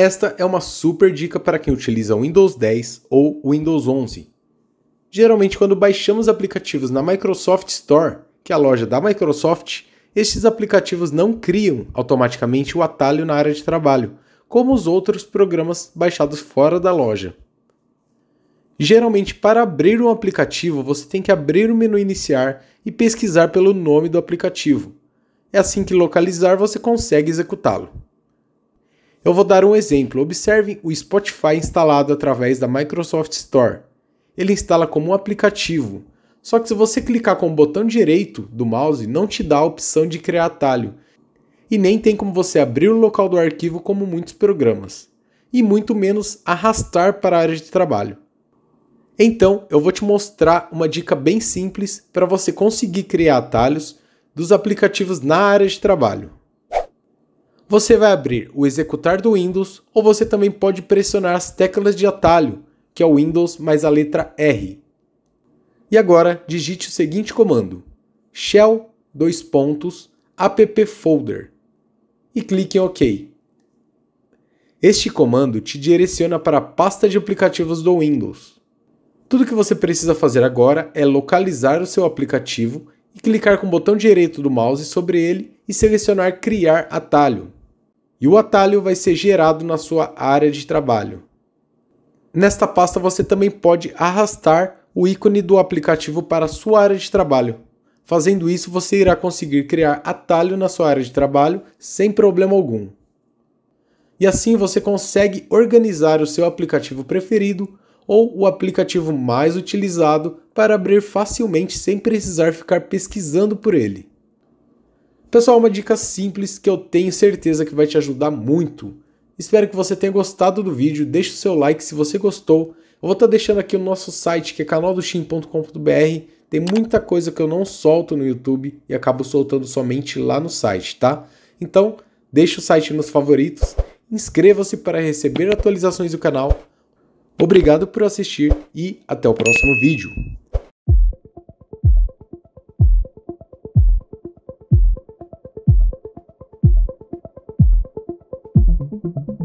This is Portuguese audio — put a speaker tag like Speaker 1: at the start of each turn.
Speaker 1: Esta é uma super dica para quem utiliza Windows 10 ou Windows 11. Geralmente, quando baixamos aplicativos na Microsoft Store, que é a loja da Microsoft, estes aplicativos não criam automaticamente o atalho na área de trabalho, como os outros programas baixados fora da loja. Geralmente, para abrir um aplicativo, você tem que abrir o menu Iniciar e pesquisar pelo nome do aplicativo. É assim que localizar você consegue executá-lo. Eu vou dar um exemplo. Observe o Spotify instalado através da Microsoft Store. Ele instala como um aplicativo. Só que se você clicar com o botão direito do mouse, não te dá a opção de criar atalho. E nem tem como você abrir o local do arquivo como muitos programas. E muito menos arrastar para a área de trabalho. Então, eu vou te mostrar uma dica bem simples para você conseguir criar atalhos dos aplicativos na área de trabalho você vai abrir o executar do Windows ou você também pode pressionar as teclas de atalho, que é o Windows mais a letra R. E agora digite o seguinte comando: shell dois pontos app folder e clique em OK. Este comando te direciona para a pasta de aplicativos do Windows. Tudo que você precisa fazer agora é localizar o seu aplicativo e clicar com o botão direito do mouse sobre ele e selecionar Criar atalho e o atalho vai ser gerado na sua área de trabalho. Nesta pasta você também pode arrastar o ícone do aplicativo para a sua área de trabalho. Fazendo isso, você irá conseguir criar atalho na sua área de trabalho sem problema algum. E assim você consegue organizar o seu aplicativo preferido ou o aplicativo mais utilizado para abrir facilmente sem precisar ficar pesquisando por ele. Pessoal, uma dica simples que eu tenho certeza que vai te ajudar muito. Espero que você tenha gostado do vídeo, deixe o seu like se você gostou. Eu vou estar tá deixando aqui o nosso site, que é canaldoxim.com.br. Tem muita coisa que eu não solto no YouTube e acabo soltando somente lá no site, tá? Então, deixe o site nos favoritos, inscreva-se para receber atualizações do canal. Obrigado por assistir e até o próximo vídeo. Thank you.